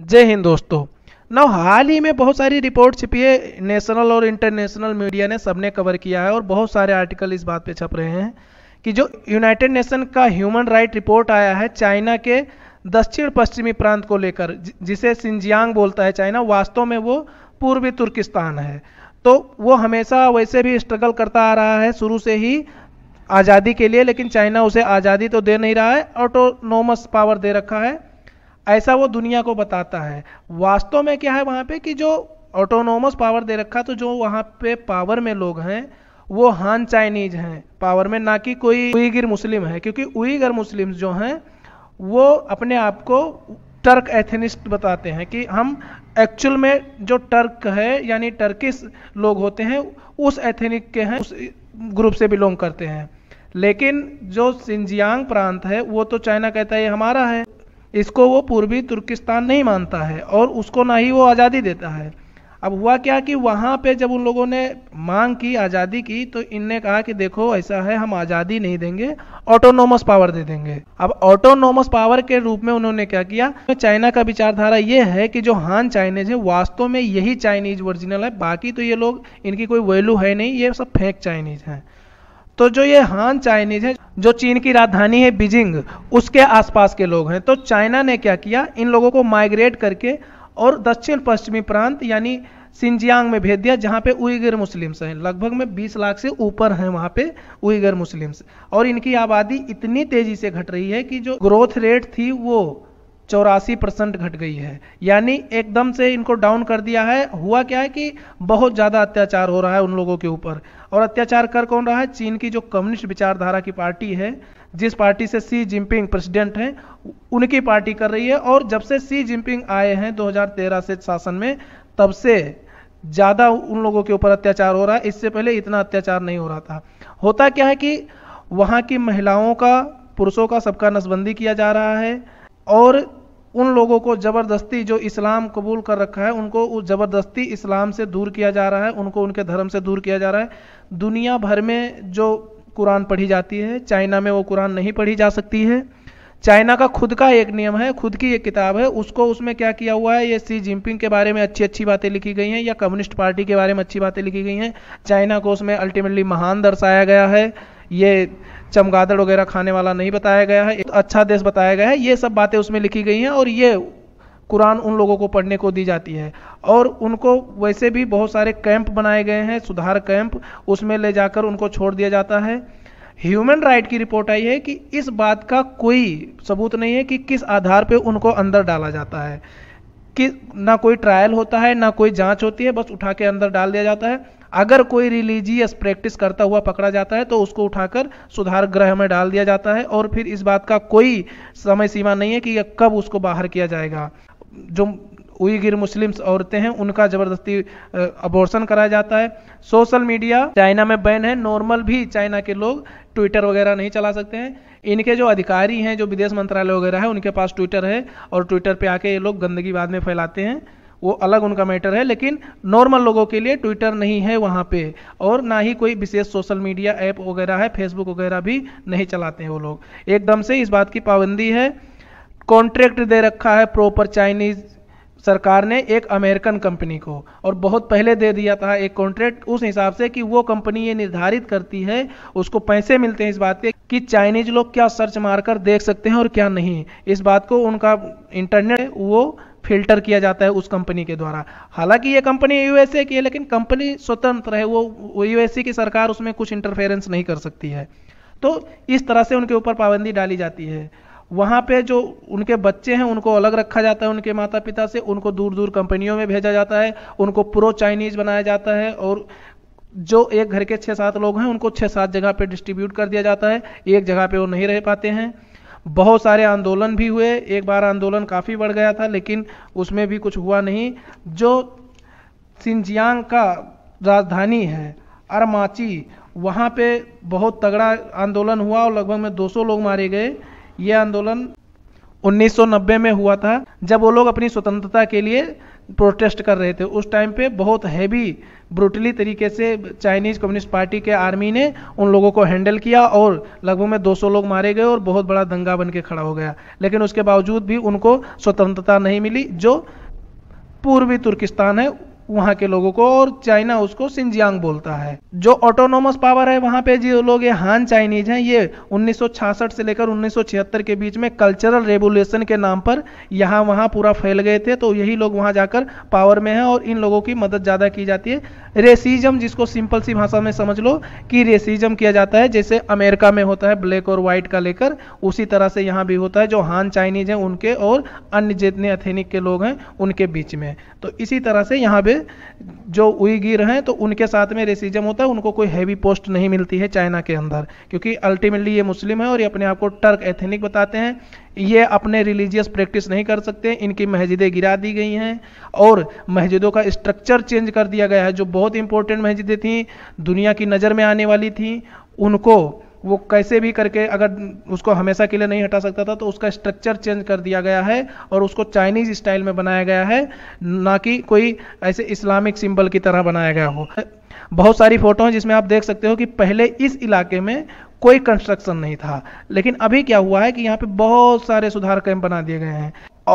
जय हिंद दोस्तों नव हाल ही में बहुत सारी रिपोर्ट छिपी है नेशनल और इंटरनेशनल मीडिया ने सबने कवर किया है और बहुत सारे आर्टिकल इस बात पे छप रहे हैं कि जो यूनाइटेड नेशन का ह्यूमन राइट रिपोर्ट आया है चाइना के दक्षिण पश्चिमी प्रांत को लेकर जिसे सिंजियांग बोलता है चाइना वास्तव में वो पूर्वी तुर्किस्तान है तो वो हमेशा वैसे भी स्ट्रगल करता आ रहा है शुरू से ही आज़ादी के लिए लेकिन चाइना उसे आज़ादी तो दे नहीं रहा है ऑटोनोमस पावर दे रखा है ऐसा वो दुनिया को बताता है वास्तव में क्या है वहाँ पे कि जो ऑटोनोमस पावर दे रखा तो जो वहाँ पे पावर में लोग हैं वो हान चाइनीज हैं पावर में ना कि कोई उइगर मुस्लिम है क्योंकि उइगर मुस्लिम जो हैं वो अपने आप को टर्क एथेनिस्ट बताते हैं कि हम एक्चुअल में जो टर्क है यानी टर्किस लोग होते हैं उस एथेनिक के हैं उस ग्रुप से बिलोंग करते हैं लेकिन जो सिंजियांग प्रांत है वो तो चाइना कहता है हमारा है इसको वो पूर्वी तुर्किस्तान नहीं मानता है और उसको ना ही वो आज़ादी देता है अब हुआ क्या कि वहाँ पे जब उन लोगों ने मांग की आज़ादी की तो इनने कहा कि देखो ऐसा है हम आज़ादी नहीं देंगे ऑटोनोमस पावर दे देंगे अब ऑटोनोमस पावर के रूप में उन्होंने क्या किया तो चाइना का विचारधारा ये है कि जो हान चाइनीज है वास्तव में यही चाइनीज ओरिजिनल है बाकी तो ये लोग इनकी कोई वैल्यू है नहीं ये सब फेक चाइनीज हैं तो जो ये हान चाइनीज है जो चीन की राजधानी है बीजिंग उसके आसपास के लोग हैं तो चाइना ने क्या किया इन लोगों को माइग्रेट करके और दक्षिण पश्चिमी प्रांत यानी सिंजियांग में भेज दिया जहाँ पे उइगर मुस्लिम्स हैं लगभग में 20 लाख से ऊपर हैं वहाँ पे उइगर मुस्लिम्स और इनकी आबादी इतनी तेज़ी से घट रही है कि जो ग्रोथ रेट थी वो चौरासी परसेंट घट गई है यानी एकदम से इनको डाउन कर दिया है हुआ क्या है कि बहुत ज़्यादा अत्याचार हो रहा है उन लोगों के ऊपर और अत्याचार कर कौन रहा है चीन की जो कम्युनिस्ट विचारधारा की पार्टी है जिस पार्टी से सी जिनपिंग प्रेसिडेंट हैं उनकी पार्टी कर रही है और जब से सी जिनपिंग आए हैं 2013 से शासन में तब से ज़्यादा उन लोगों के ऊपर अत्याचार हो रहा है इससे पहले इतना अत्याचार नहीं हो रहा था होता क्या है कि वहाँ की महिलाओं का पुरुषों का सबका नसबंदी किया जा रहा है और उन लोगों को ज़बरदस्ती जो इस्लाम कबूल कर रखा है उनको उस ज़बरदस्ती इस्लाम से दूर किया जा रहा है उनको उनके धर्म से दूर किया जा रहा है दुनिया भर में जो कुरान पढ़ी जाती है चाइना में वो कुरान नहीं पढ़ी जा सकती है चाइना का खुद का एक नियम है खुद की एक किताब है उसको उसमें क्या किया हुआ है ये सी जिनपिंग के बारे में अच्छी अच्छी बातें लिखी गई हैं या कम्युनिस्ट पार्टी के बारे में अच्छी बातें लिखी गई हैं चाइना को उसमें अल्टीमेटली महान दर्शाया गया है ये चमगादड़ वगैरह खाने वाला नहीं बताया गया है अच्छा देश बताया गया है ये सब बातें उसमें लिखी गई हैं और ये कुरान उन लोगों को पढ़ने को दी जाती है और उनको वैसे भी बहुत सारे कैंप बनाए गए हैं सुधार कैंप उसमें ले जाकर उनको छोड़ दिया जाता है ह्यूमन राइट की रिपोर्ट आई है कि इस बात का कोई सबूत नहीं है कि किस आधार पर उनको अंदर डाला जाता है कि ना कोई ट्रायल होता है ना कोई जांच होती है बस उठा के अंदर डाल दिया जाता है अगर कोई रिलीजियस प्रैक्टिस करता हुआ पकड़ा जाता है तो उसको उठाकर सुधार ग्रह में डाल दिया जाता है और फिर इस बात का कोई समय सीमा नहीं है कि कब उसको बाहर किया जाएगा जो उइगिर मुस्लिम्स औरतें हैं उनका ज़बरदस्ती अबॉर्शन कराया जाता है सोशल मीडिया चाइना में बैन है नॉर्मल भी चाइना के लोग ट्विटर वगैरह नहीं चला सकते हैं इनके जो अधिकारी हैं जो विदेश मंत्रालय वगैरह है उनके पास ट्विटर है और ट्विटर पे आके ये लोग गंदगी बाद में फैलाते हैं वो अलग उनका मैटर है लेकिन नॉर्मल लोगों के लिए ट्विटर नहीं है वहाँ पे और ना ही कोई विशेष सोशल मीडिया ऐप वगैरह है फेसबुक वगैरह भी नहीं चलाते हैं वो लोग एकदम से इस बात की पाबंदी है कॉन्ट्रैक्ट दे रखा है प्रॉपर चाइनीज़ सरकार ने एक अमेरिकन कंपनी को और बहुत पहले दे दिया था एक कॉन्ट्रैक्ट उस हिसाब से कि वो कंपनी ये निर्धारित करती है उसको पैसे मिलते हैं इस बात के कि चाइनीज लोग क्या सर्च मारकर देख सकते हैं और क्या नहीं इस बात को उनका इंटरनेट वो फिल्टर किया जाता है उस कंपनी के द्वारा हालांकि ये कंपनी यूएसए की है लेकिन कंपनी स्वतंत्र है वो यूएसए की सरकार उसमें कुछ इंटरफेरेंस नहीं कर सकती है तो इस तरह से उनके ऊपर पाबंदी डाली जाती है वहाँ पे जो उनके बच्चे हैं उनको अलग रखा जाता है उनके माता पिता से उनको दूर दूर कंपनियों में भेजा जाता है उनको प्रो चाइनीज़ बनाया जाता है और जो एक घर के छः सात लोग हैं उनको छः सात जगह पे डिस्ट्रीब्यूट कर दिया जाता है एक जगह पे वो नहीं रह पाते हैं बहुत सारे आंदोलन भी हुए एक बार आंदोलन काफ़ी बढ़ गया था लेकिन उसमें भी कुछ हुआ नहीं जो सिंजियांग का राजधानी है अरमाची वहाँ पे बहुत तगड़ा आंदोलन हुआ और लगभग में 200 लोग मारे गए ये आंदोलन 1990 में हुआ था जब वो लोग अपनी स्वतंत्रता के लिए प्रोटेस्ट कर रहे थे उस टाइम पे बहुत हैवी ब्रूटली तरीके से चाइनीज़ कम्युनिस्ट पार्टी के आर्मी ने उन लोगों को हैंडल किया और लगभग में 200 लोग मारे गए और बहुत बड़ा दंगा बन के खड़ा हो गया लेकिन उसके बावजूद भी उनको स्वतंत्रता नहीं मिली जो पूर्वी तुर्किस्तान है वहाँ के लोगों को और चाइना उसको सिंजियांग बोलता है जो ऑटोनोमस पावर है वहाँ पे जो लोग ये हान चाइनीज हैं ये 1966 से लेकर 1976 के बीच में कल्चरल रेवोल्यूशन के नाम पर यहाँ वहाँ पूरा फैल गए थे तो यही लोग वहाँ जाकर पावर में है और इन लोगों की मदद ज़्यादा की जाती है रेसिज्म जिसको सिंपल सी भाषा में समझ लो कि रेसिज्म किया जाता है जैसे अमेरिका में होता है ब्लैक और व्हाइट का लेकर उसी तरह से यहाँ भी होता है जो हान चाइनीज हैं उनके और अन्य जितने एथेनिक के लोग हैं उनके बीच में तो इसी तरह से यहाँ पे जो उइगिर हैं तो उनके साथ में रेसिज्म होता है उनको कोई हैवी पोस्ट नहीं मिलती है चाइना के अंदर क्योंकि अल्टीमेटली ये मुस्लिम है और ये अपने आप को टर्क एथेनिक बताते हैं ये अपने रिलीजियस प्रैक्टिस नहीं कर सकते इनकी मस्जिदें गिरा दी गई हैं और मस्जिदों का स्ट्रक्चर चेंज कर दिया गया है जो बहुत इंपॉर्टेंट मस्जिदें थी दुनिया की नज़र में आने वाली थी उनको वो कैसे भी करके अगर उसको हमेशा के लिए नहीं हटा सकता था तो उसका स्ट्रक्चर चेंज कर दिया गया है और उसको चाइनीज स्टाइल में बनाया गया है ना कि कोई ऐसे इस्लामिक सिंबल की तरह बनाया गया हो बहुत सारी फोटो हैं जिसमें आप देख सकते हो कि पहले इस इलाके में कोई कंस्ट्रक्शन नहीं था लेकिन अभी क्या हुआ है कि यहाँ पे बहुत सारे सुधार कैंप बना दिए गए हैं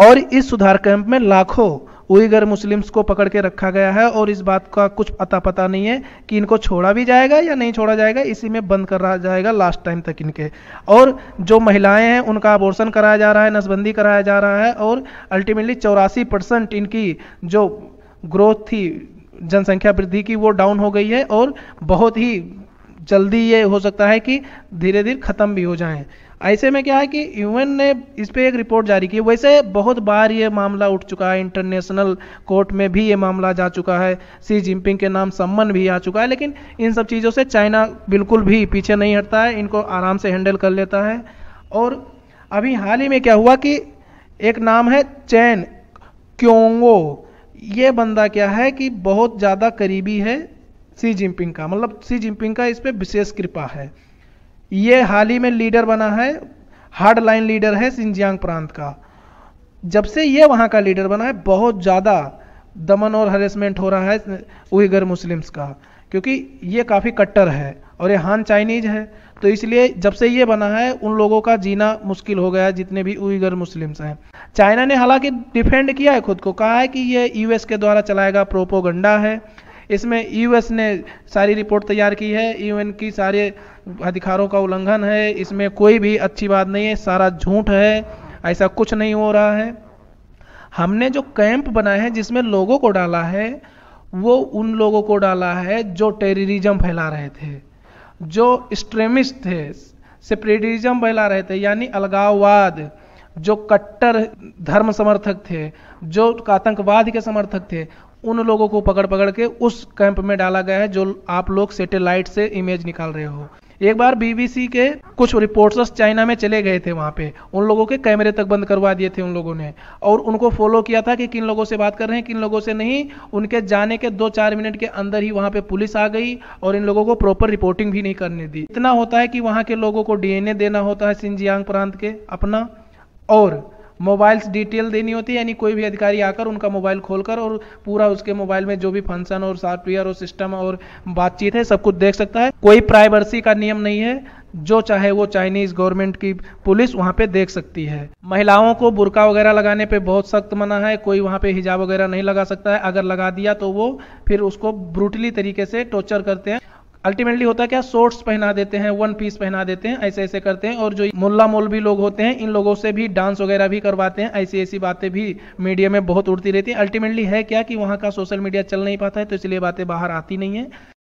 और इस सुधार कैंप में लाखों उइगर मुस्लिम्स को पकड़ के रखा गया है और इस बात का कुछ अता पता नहीं है कि इनको छोड़ा भी जाएगा या नहीं छोड़ा जाएगा इसी में बंद करा जाएगा लास्ट टाइम तक इनके और जो महिलाएं हैं उनका अबोर्सन कराया जा रहा है नसबंदी कराया जा रहा है और अल्टीमेटली चौरासी परसेंट इनकी जो ग्रोथ थी जनसंख्या वृद्धि की वो डाउन हो गई है और बहुत ही जल्दी ये हो सकता है कि धीरे धीरे ख़त्म भी हो जाए ऐसे में क्या है कि यूएन ने इस पर एक रिपोर्ट जारी की वैसे बहुत बार ये मामला उठ चुका है इंटरनेशनल कोर्ट में भी ये मामला जा चुका है सी जिनपिंग के नाम सम्मन भी आ चुका है लेकिन इन सब चीज़ों से चाइना बिल्कुल भी पीछे नहीं हटता है इनको आराम से हैंडल कर लेता है और अभी हाल ही में क्या हुआ कि एक नाम है चैन क्योंगो ये बंदा क्या है कि बहुत ज़्यादा करीबी है सी जिनपिंग का मतलब सी जिनपिंग का इस पर विशेष कृपा है ये हाल ही में लीडर बना है हार्ड लाइन लीडर है सिंजियांग प्रांत का जब से ये वहाँ का लीडर बना है बहुत ज़्यादा दमन और हरेसमेंट हो रहा है उइगर मुस्लिम्स का क्योंकि ये काफ़ी कट्टर है और ये हान चाइनीज है तो इसलिए जब से ये बना है उन लोगों का जीना मुश्किल हो गया है जितने भी उइगर मुस्लिम्स हैं चाइना ने हालांकि डिफेंड किया है खुद को कहा है कि ये यूएस के द्वारा चलाएगा प्रोपोगंडा है इसमें यूएस ने सारी रिपोर्ट तैयार की है यूएन की सारे अधिकारों का उल्लंघन है इसमें कोई भी अच्छी बात नहीं है सारा झूठ है ऐसा कुछ नहीं हो रहा है हमने जो कैंप बनाए हैं जिसमें लोगों को डाला है वो उन लोगों को डाला है जो टेररिज्म फैला रहे थे जो स्ट्रीमिस्ट थे सेपरेटिज्म फैला रहे थे यानी अलगाववाद जो कट्टर धर्म समर्थक थे जो आतंकवाद के समर्थक थे उन लोगों को पकड़ पकड़ के उस कैंप में डाला गया है जो आप लोग सेटेलाइट से इमेज निकाल रहे हो एक बार बीबीसी के कुछ रिपोर्टर्स चाइना में चले गए थे वहाँ पे उन लोगों के कैमरे तक बंद करवा दिए थे उन लोगों ने और उनको फॉलो किया था कि किन लोगों से बात कर रहे हैं किन लोगों से नहीं उनके जाने के दो चार मिनट के अंदर ही वहाँ पे पुलिस आ गई और इन लोगों को प्रॉपर रिपोर्टिंग भी नहीं करने दी इतना होता है कि वहाँ के लोगों को डीएनए देना होता है सिंजियांग प्रांत के अपना और मोबाइल्स डिटेल देनी होती है यानी कोई भी अधिकारी आकर उनका मोबाइल खोलकर और पूरा उसके मोबाइल में जो भी फंक्शन और सॉफ्टवेयर और सिस्टम और बातचीत है सब कुछ देख सकता है कोई प्राइवेसी का नियम नहीं है जो चाहे वो चाइनीज गवर्नमेंट की पुलिस वहाँ पे देख सकती है महिलाओं को बुरका वगैरह लगाने पे बहुत सख्त मना है कोई वहाँ पे हिजाब वगैरह नहीं लगा सकता है अगर लगा दिया तो वो फिर उसको ब्रूटली तरीके से टॉर्चर करते हैं अल्टीमेटली होता क्या शॉर्ट्स पहना देते हैं वन पीस पहना देते हैं ऐसे ऐसे करते हैं और जो मुल्ला मौलवी लोग होते हैं इन लोगों से भी डांस वगैरह भी करवाते हैं ऐसी ऐसी बातें भी मीडिया में बहुत उड़ती रहती है अल्टीमेटली है क्या कि वहाँ का सोशल मीडिया चल नहीं पाता है तो इसलिए बातें बाहर आती नहीं है